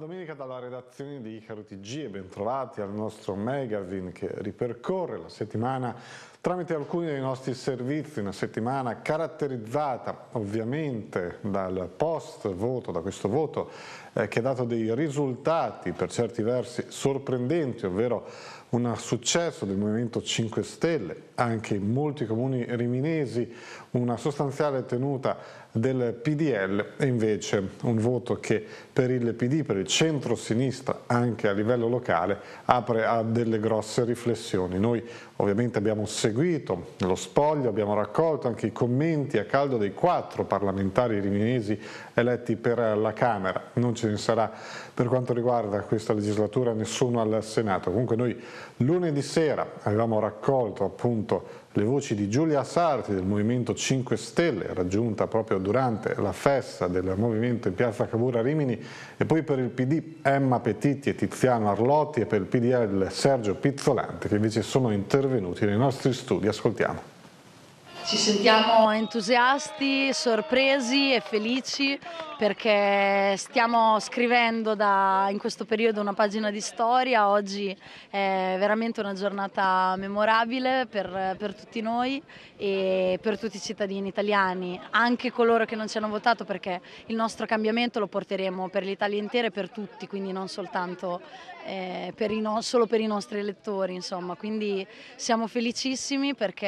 también dalla redazione di Icaro TG e bentrovati al nostro magazine che ripercorre la settimana tramite alcuni dei nostri servizi, una settimana caratterizzata ovviamente dal post voto, da questo voto eh, che ha dato dei risultati per certi versi sorprendenti, ovvero un successo del Movimento 5 Stelle, anche in molti comuni riminesi, una sostanziale tenuta del PDL e invece un voto che per il PD, per il centro centro-sinistra anche a livello locale apre a delle grosse riflessioni. Noi ovviamente abbiamo seguito lo spoglio, abbiamo raccolto anche i commenti a caldo dei quattro parlamentari riminesi eletti per la Camera, non ce ne sarà per quanto riguarda questa legislatura nessuno al Senato, comunque noi lunedì sera avevamo raccolto appunto le voci di Giulia Sarti del Movimento 5 Stelle, raggiunta proprio durante la festa del movimento in piazza Cavura Rimini, e poi per il PD Emma Petitti e Tiziano Arlotti e per il PDL Sergio Pizzolante, che invece sono intervenuti nei nostri studi. Ascoltiamo. Ci sentiamo entusiasti, sorpresi e felici perché stiamo scrivendo da, in questo periodo una pagina di storia, oggi è veramente una giornata memorabile per, per, tutti noi e per tutti i cittadini italiani, anche coloro che non ci hanno votato perché il nostro cambiamento lo porteremo per l'Italia intera e per tutti, quindi non soltanto eh, per no, solo per i nostri elettori, insomma. quindi siamo felicissimi perché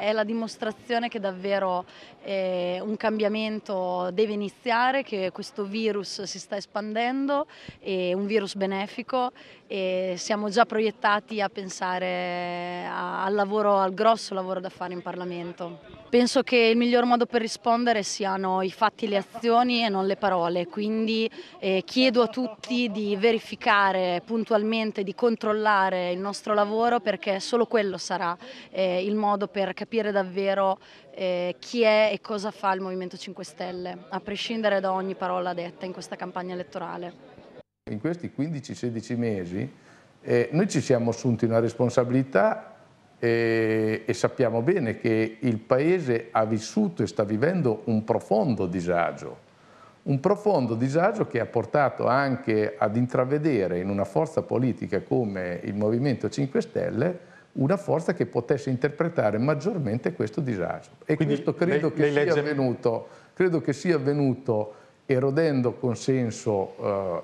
è la dimostrazione dimostrazione che davvero eh, un cambiamento deve iniziare, che questo virus si sta espandendo, è un virus benefico e siamo già proiettati a pensare al lavoro, al grosso lavoro da fare in Parlamento. Penso che il miglior modo per rispondere siano i fatti e le azioni e non le parole, quindi eh, chiedo a tutti di verificare puntualmente, di controllare il nostro lavoro perché solo quello sarà eh, il modo per capire davvero eh, chi è e cosa fa il Movimento 5 Stelle, a prescindere da ogni parola detta in questa campagna elettorale. In questi 15-16 mesi eh, noi ci siamo assunti una responsabilità e, e sappiamo bene che il Paese ha vissuto e sta vivendo un profondo disagio, un profondo disagio che ha portato anche ad intravedere in una forza politica come il Movimento 5 Stelle una forza che potesse interpretare maggiormente questo disagio. E Quindi questo credo, lei, che lei legge... avvenuto, credo che sia avvenuto erodendo consenso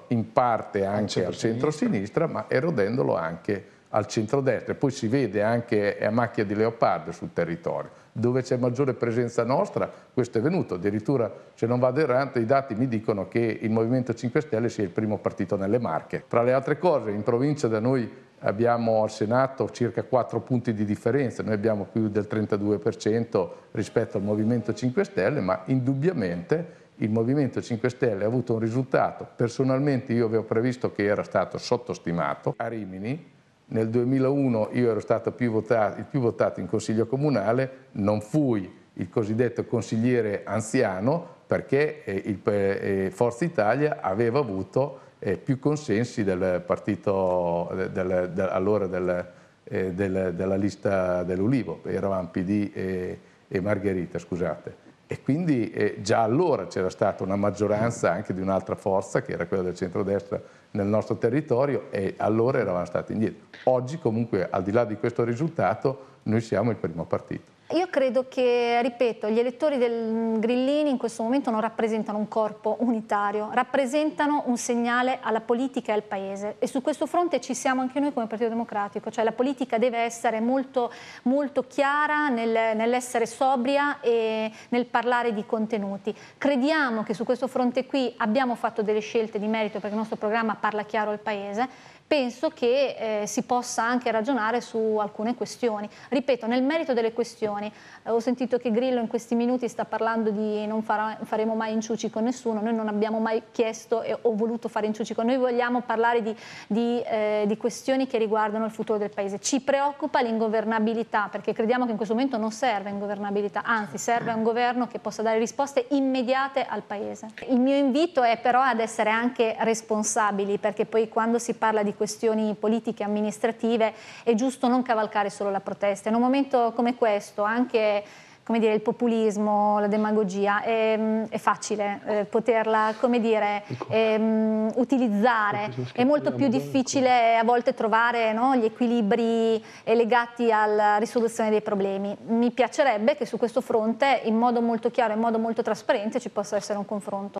eh, in parte anche al centro-sinistra, ma erodendolo anche al centro centrodestra. Poi si vede anche a macchia di leopardo sul territorio. Dove c'è maggiore presenza nostra, questo è venuto. Addirittura, se non vado errante, i dati mi dicono che il Movimento 5 Stelle sia il primo partito nelle Marche. Tra le altre cose, in provincia da noi abbiamo al Senato circa 4 punti di differenza, noi abbiamo più del 32% rispetto al Movimento 5 Stelle, ma indubbiamente il Movimento 5 Stelle ha avuto un risultato, personalmente io avevo previsto che era stato sottostimato a Rimini, nel 2001 io ero stato più votato, il più votato in Consiglio Comunale, non fui il cosiddetto consigliere anziano perché eh, il, eh, Forza Italia aveva avuto eh, più consensi del partito del, del, allora del, eh, della lista dell'Ulivo, eravamo PD e, e Margherita, scusate e quindi eh, già allora c'era stata una maggioranza anche di un'altra forza che era quella del centrodestra nel nostro territorio e allora eravamo stati indietro. Oggi comunque al di là di questo risultato noi siamo il primo partito. Io credo che, ripeto, gli elettori del Grillini in questo momento non rappresentano un corpo unitario, rappresentano un segnale alla politica e al Paese e su questo fronte ci siamo anche noi come Partito Democratico, cioè la politica deve essere molto, molto chiara nel, nell'essere sobria e nel parlare di contenuti. Crediamo che su questo fronte qui abbiamo fatto delle scelte di merito perché il nostro programma parla chiaro al Paese penso che eh, si possa anche ragionare su alcune questioni. Ripeto, nel merito delle questioni, eh, ho sentito che Grillo in questi minuti sta parlando di non farà, faremo mai inciuci con nessuno, noi non abbiamo mai chiesto e, o voluto fare inciuci con noi vogliamo parlare di, di, eh, di questioni che riguardano il futuro del Paese. Ci preoccupa l'ingovernabilità perché crediamo che in questo momento non serve ingovernabilità, anzi serve un governo che possa dare risposte immediate al Paese. Il mio invito è però ad essere anche responsabili perché poi quando si parla di questioni politiche e amministrative, è giusto non cavalcare solo la protesta. In un momento come questo, anche come dire, il populismo, la demagogia, è, ehm, è facile eh, poterla come dire, è, ecco. ehm, utilizzare. Ecco, è molto più difficile a volte trovare no, gli equilibri legati alla risoluzione dei problemi. Mi piacerebbe che su questo fronte, in modo molto chiaro, e in modo molto trasparente, ci possa essere un confronto.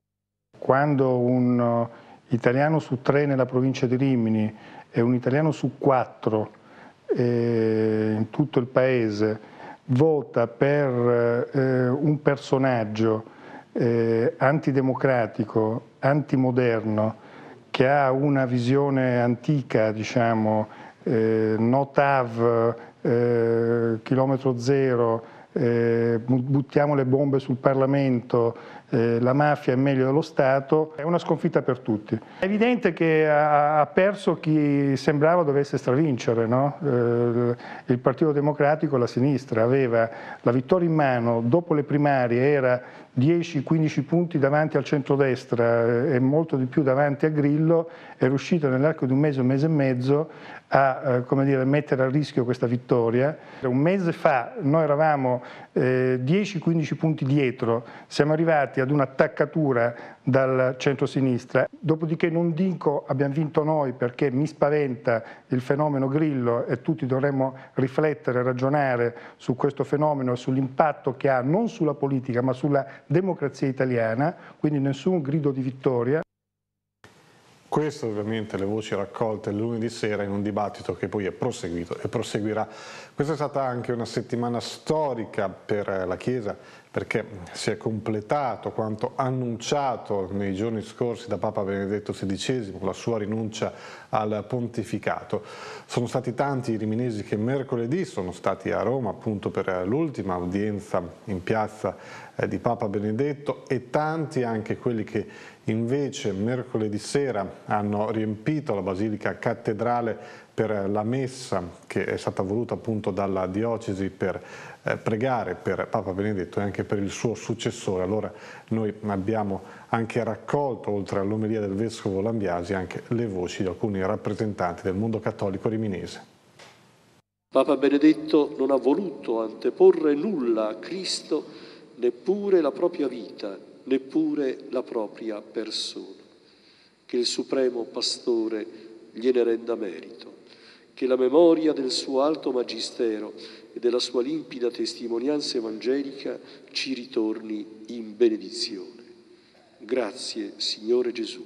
Quando un italiano su tre nella provincia di Rimini e un italiano su quattro eh, in tutto il paese vota per eh, un personaggio eh, antidemocratico, antimoderno, che ha una visione antica, diciamo, eh, notav, eh, chilometro zero, eh, buttiamo le bombe sul Parlamento, eh, la mafia è meglio dello Stato, è una sconfitta per tutti. È evidente che ha, perso chi sembrava dovesse stravincere, no? Eh, il Partito Democratico, la sinistra, aveva la vittoria in mano, dopo le primarie era 10-15 punti davanti al centrodestra eh, e molto di più davanti a Grillo, è riuscito nell'arco di un mese, un mese e mezzo a eh, dire, mettere a rischio questa vittoria. Un mese fa noi eravamo 10-15 eh, punti dietro, siamo arrivati ad un'attaccatura dal centro-sinistra, dopodiché non dico abbiamo vinto noi perché mi spaventa il fenomeno Grillo e tutti dovremmo riflettere, ragionare su questo fenomeno e sull'impatto che ha non sulla politica ma sulla democrazia italiana, quindi nessun grido di vittoria. Queste ovviamente le voci raccolte lunedì sera in un dibattito che poi è proseguito e proseguirà. Questa è stata anche una settimana storica per la Chiesa perché si è completato quanto annunciato nei giorni scorsi da Papa Benedetto XVI con la sua rinuncia al pontificato. Sono stati tanti i riminesi che mercoledì sono stati a Roma appunto per l'ultima udienza in piazza eh, di Papa Benedetto e tanti anche quelli che invece mercoledì sera hanno riempito la Basilica Cattedrale per la messa che è stata voluta appunto dalla diocesi per eh, pregare per Papa Benedetto e anche per il suo successore. Allora noi abbiamo anche raccolto, oltre all'omelia del Vescovo Lambiasi, anche le voci di alcuni rappresentanti del mondo cattolico riminese. Papa Benedetto non ha voluto anteporre nulla a Cristo, neppure la propria vita, neppure la propria persona. Che il Supremo Pastore gliene renda merito che la memoria del suo alto magistero e della sua limpida testimonianza evangelica ci ritorni in benedizione. Grazie Signore Gesù,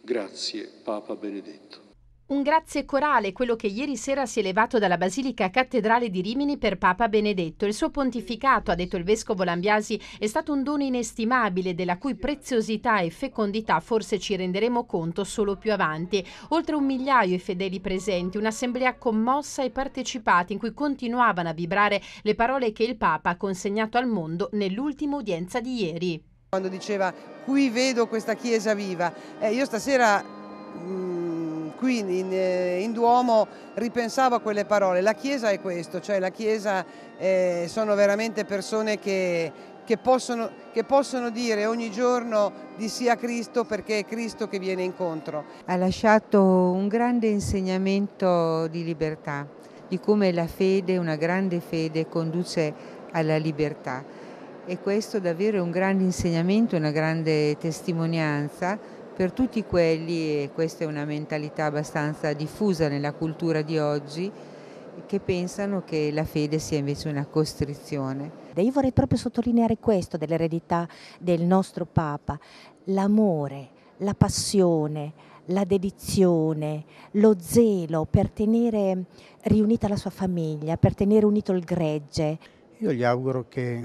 grazie Papa Benedetto. Un grazie corale, quello che ieri sera si è levato dalla Basilica Cattedrale di Rimini per Papa Benedetto. Il suo pontificato, ha detto il vescovo Lambiasi, è stato un dono inestimabile della cui preziosità e fecondità forse ci renderemo conto solo più avanti. Oltre un migliaio i fedeli presenti, un'assemblea commossa e partecipata in cui continuavano a vibrare le parole che il Papa ha consegnato al mondo nell'ultima udienza di ieri. Quando diceva qui vedo questa chiesa viva, eh, io stasera... Mh mm, qui in, eh, in, Duomo ripensavo a quelle parole. La Chiesa è questo, cioè la Chiesa eh, sono veramente persone che, che, possono, che possono dire ogni giorno di sì a Cristo perché è Cristo che viene incontro. Ha lasciato un grande insegnamento di libertà, di come la fede, una grande fede, conduce alla libertà. E questo davvero è un grande insegnamento, una grande testimonianza per tutti quelli, e questa è una mentalità abbastanza diffusa nella cultura di oggi, che pensano che la fede sia invece una costrizione. Io vorrei proprio sottolineare questo dell'eredità del nostro Papa, l'amore, la passione, la dedizione, lo zelo per tenere riunita la sua famiglia, per tenere unito il gregge. Io gli auguro che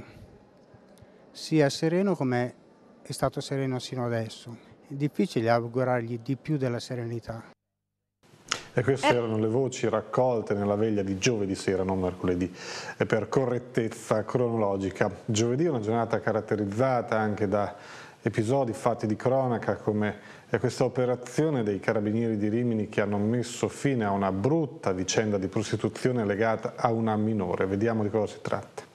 sia sereno come è stato sereno sino adesso difficile augurargli di più della serenità. E queste eh. erano le voci raccolte nella veglia di giovedì sera, non mercoledì, e per correttezza cronologica. Giovedì è una giornata caratterizzata anche da episodi fatti di cronaca come questa operazione dei carabinieri di Rimini che hanno messo fine a una brutta vicenda di prostituzione legata a una minore. Vediamo di cosa si tratta.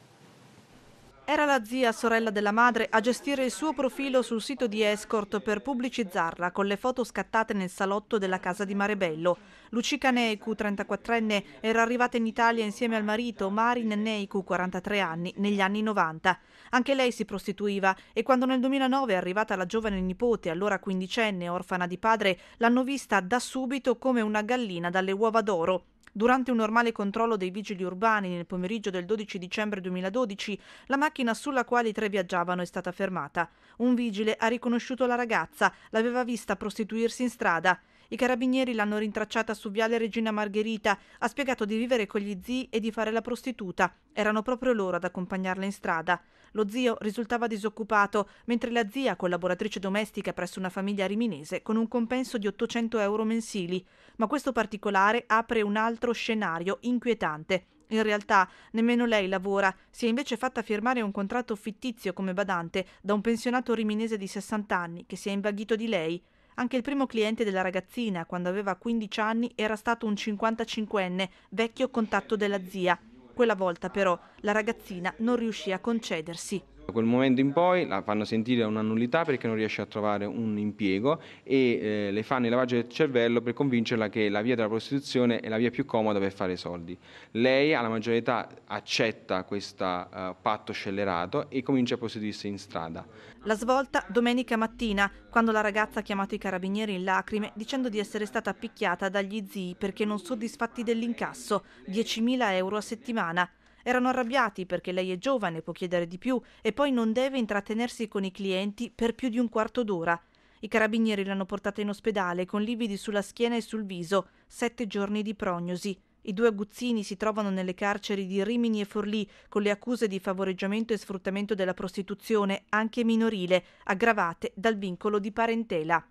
Era la zia, sorella della madre, a gestire il suo profilo sul sito di Escort per pubblicizzarla con le foto scattate nel salotto della casa di Marebello. Lucica Neiku, 34enne, era arrivata in Italia insieme al marito Marin Neiku, 43 anni, negli anni 90. Anche lei si prostituiva e quando nel 2009 è arrivata la giovane nipote, allora quindicenne, orfana di padre, l'hanno vista da subito come una gallina dalle uova d'oro. Durante un normale controllo dei vigili urbani nel pomeriggio del 12 dicembre 2012, la macchina sulla quale i tre viaggiavano è stata fermata. Un vigile ha riconosciuto la ragazza, l'aveva vista prostituirsi in strada. I carabinieri l'hanno rintracciata su Viale Regina Margherita, ha spiegato di vivere con gli zii e di fare la prostituta. Erano proprio loro ad accompagnarla in strada. Lo zio risultava disoccupato, mentre la zia, collaboratrice domestica presso una famiglia riminese, con un compenso di 800 euro mensili. Ma questo particolare apre un altro scenario inquietante. In realtà nemmeno lei lavora, si è invece fatta firmare un contratto fittizio come badante da un pensionato riminese di 60 anni che si è invaghito di lei. Anche il primo cliente della ragazzina, quando aveva 15 anni, era stato un 55enne, vecchio contatto della zia. Quella volta però la ragazzina non riuscì a concedersi. Da quel momento in poi la fanno sentire una nullità perché non riesce a trovare un impiego e eh, le fanno il lavaggio del cervello per convincerla che la via della prostituzione è la via più comoda per fare soldi. Lei alla maggiore età accetta questo eh, patto scellerato e comincia a prostituirsi in strada. La svolta domenica mattina, quando la ragazza ha chiamato i carabinieri in lacrime dicendo di essere stata picchiata dagli zii perché non soddisfatti dell'incasso, 10.000 euro a settimana. Erano arrabbiati perché lei è giovane, può chiedere di più e poi non deve intrattenersi con i clienti per più di un quarto d'ora. I carabinieri l'hanno portata in ospedale con lividi sulla schiena e sul viso, sette giorni di prognosi. I due aguzzini si trovano nelle carceri di Rimini e Forlì con le accuse di favoreggiamento e sfruttamento della prostituzione, anche minorile, aggravate dal vincolo di parentela.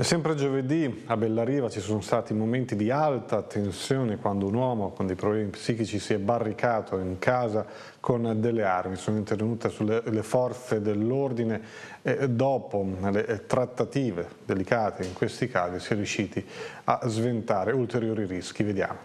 E sempre giovedì a Bellariva ci sono stati momenti di alta tensione quando un uomo con dei problemi psichici si è barricato in casa con delle armi. Sono intervenute sulle forze dell'ordine e dopo le eh, trattative delicate in questi casi si è riusciti a sventare ulteriori rischi. Vediamo.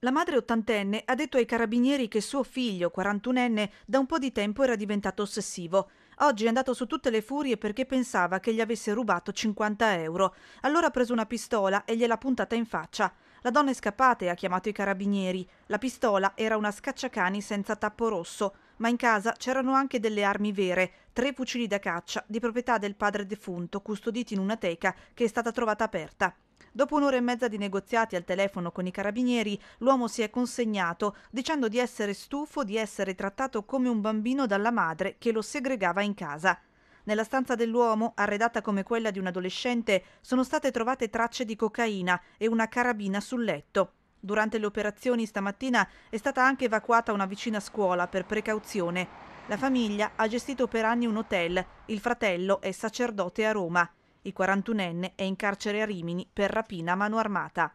La madre ottantenne ha detto ai carabinieri che suo figlio, 41enne, da un po' di tempo era diventato ossessivo. Oggi è andato su tutte le furie perché pensava che gli avesse rubato 50 euro. Allora ha preso una pistola e gliel'ha puntata in faccia. La donna è scappata e ha chiamato i carabinieri. La pistola era una scacciacani senza tappo rosso, ma in casa c'erano anche delle armi vere, tre fucili da caccia di proprietà del padre defunto, custoditi in una teca che è stata trovata aperta. Dopo un'ora e mezza di negoziati al telefono con i carabinieri, l'uomo si è consegnato dicendo di essere stufo di essere trattato come un bambino dalla madre che lo segregava in casa. Nella stanza dell'uomo, arredata come quella di un adolescente, sono state trovate tracce di cocaina e una carabina sul letto. Durante le operazioni stamattina è stata anche evacuata una vicina scuola per precauzione. La famiglia ha gestito per anni un hotel, il fratello è sacerdote a Roma. Il 41enne è in carcere a Rimini per rapina a mano armata.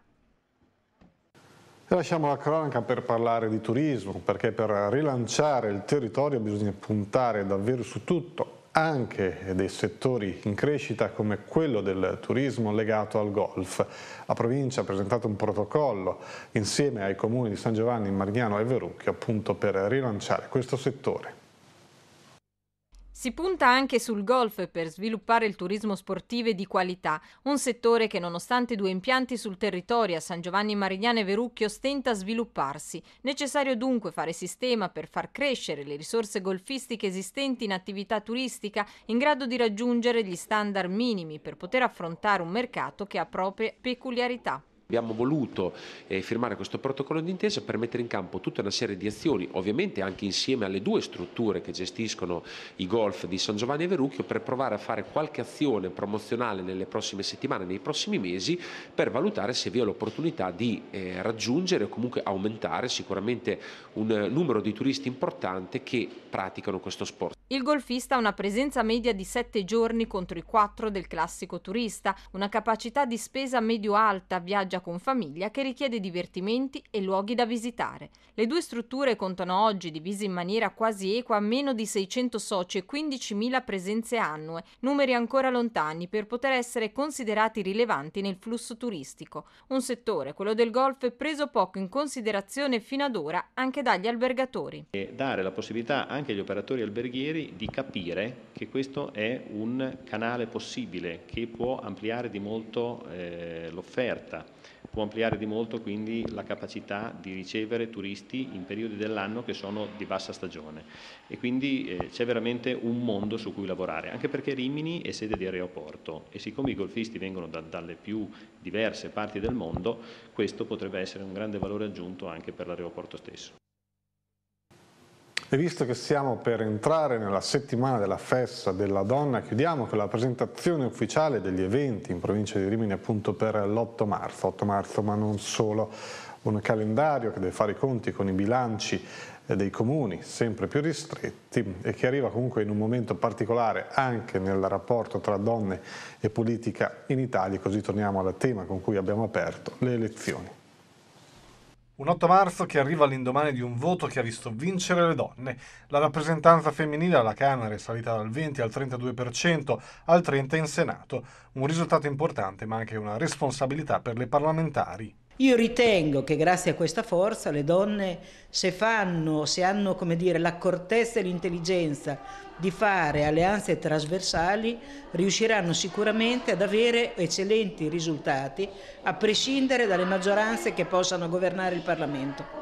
Lasciamo la cronaca per parlare di turismo, perché per rilanciare il territorio bisogna puntare davvero su tutto, anche dei settori in crescita come quello del turismo legato al golf. La provincia ha presentato un protocollo insieme ai comuni di San Giovanni, Marignano e Verrucchio appunto per rilanciare questo settore. Si punta anche sul golf per sviluppare il turismo sportivo di qualità, un settore che nonostante due impianti sul territorio a San Giovanni Marignano e Verucchio stenta a svilupparsi. Necessario dunque fare sistema per far crescere le risorse golfistiche esistenti in attività turistica in grado di raggiungere gli standard minimi per poter affrontare un mercato che ha proprie peculiarità. Abbiamo voluto eh, firmare questo protocollo d'intesa per mettere in campo tutta una serie di azioni, ovviamente anche insieme alle due strutture che gestiscono i golf di San Giovanni e Verucchio, per provare a fare qualche azione promozionale nelle prossime settimane, nei prossimi mesi, per valutare se vi è l'opportunità di eh, raggiungere o comunque aumentare sicuramente un eh, numero di turisti importante che praticano questo sport. Il golfista ha una presenza media di 7 giorni contro i 4 del classico turista, una capacità di spesa medio-alta, viaggia con famiglia che richiede divertimenti e luoghi da visitare. Le due strutture contano oggi, divise in maniera quasi equa, meno di 600 soci e 15.000 presenze annue, numeri ancora lontani per poter essere considerati rilevanti nel flusso turistico. Un settore, quello del golf, preso poco in considerazione fino ad ora anche dagli albergatori. E dare la possibilità anche agli operatori alberghieri di capire che questo è un canale possibile che può ampliare di molto eh, l'offerta può ampliare di molto quindi la capacità di ricevere turisti in periodi dell'anno che sono di bassa stagione e quindi eh, c'è veramente un mondo su cui lavorare, anche perché Rimini è sede di aeroporto e siccome i golfisti vengono da, dalle più diverse parti del mondo, questo potrebbe essere un grande valore aggiunto anche per l'aeroporto stesso. E visto che siamo per entrare nella settimana della festa della donna, chiudiamo con la presentazione ufficiale degli eventi in provincia di Rimini appunto per l'8 marzo, 8 marzo ma non solo, un calendario che deve fare i conti con i bilanci eh, dei comuni sempre più ristretti e che arriva comunque in un momento particolare anche nel rapporto tra donne e politica in Italia, così torniamo al tema con cui abbiamo aperto le elezioni. Un 8 marzo che arriva all'indomani di un voto che ha visto vincere le donne. La rappresentanza femminile alla Camera è salita dal 20 al 32%, al 30% in Senato. Un risultato importante ma anche una responsabilità per le parlamentari. Io ritengo che grazie a questa forza le donne se fanno, se hanno dire, l'accortezza e l'intelligenza di fare alleanze trasversali, riusciranno sicuramente ad avere eccellenti risultati, a prescindere dalle maggioranze che possano governare il Parlamento.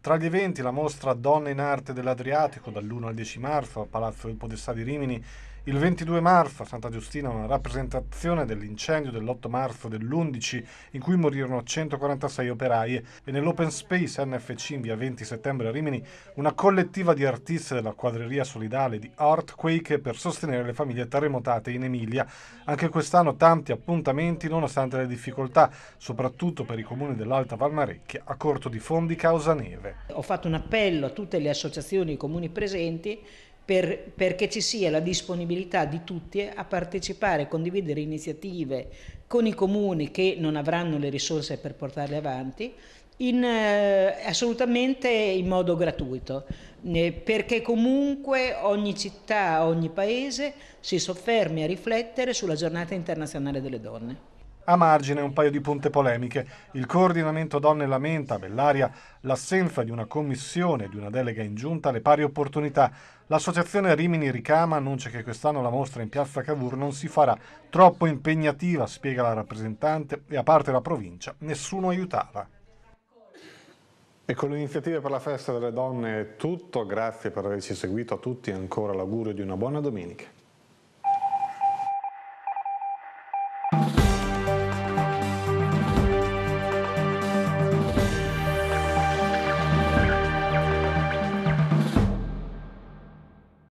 Tra gli eventi la mostra Donne in Arte dell'Adriatico dall'1 al 10 marzo al Palazzo Ipodessà di Rimini il 22 marzo a Santa Giustina una rappresentazione dell'incendio dell'8 marzo dell'11 in cui morirono 146 operai e nell'open space NFC in via 20 settembre a Rimini una collettiva di artisti della quadreria solidale di Earthquake per sostenere le famiglie terremotate in Emilia. Anche quest'anno tanti appuntamenti nonostante le difficoltà, soprattutto per i comuni dell'Alta Valmarecchia a corto di fondi causa neve. Ho fatto un appello a tutte le associazioni e i comuni presenti per, perché ci sia la disponibilità di tutti a partecipare, a condividere iniziative con i comuni che non avranno le risorse per portarle avanti, in, eh, assolutamente in modo gratuito, eh, perché comunque ogni città, ogni paese si soffermi a riflettere sulla giornata internazionale delle donne. A margine un paio di punte polemiche. Il coordinamento donne lamenta, Bellaria, l'assenza di una commissione di una delega in giunta alle pari opportunità. L'associazione Rimini Ricama annuncia che quest'anno la mostra in piazza Cavour non si farà. Troppo impegnativa, spiega la rappresentante, e a parte la provincia, nessuno aiutava. E con le iniziative per la festa delle donne è tutto, grazie per averci seguito a tutti e ancora l'augurio di una buona domenica.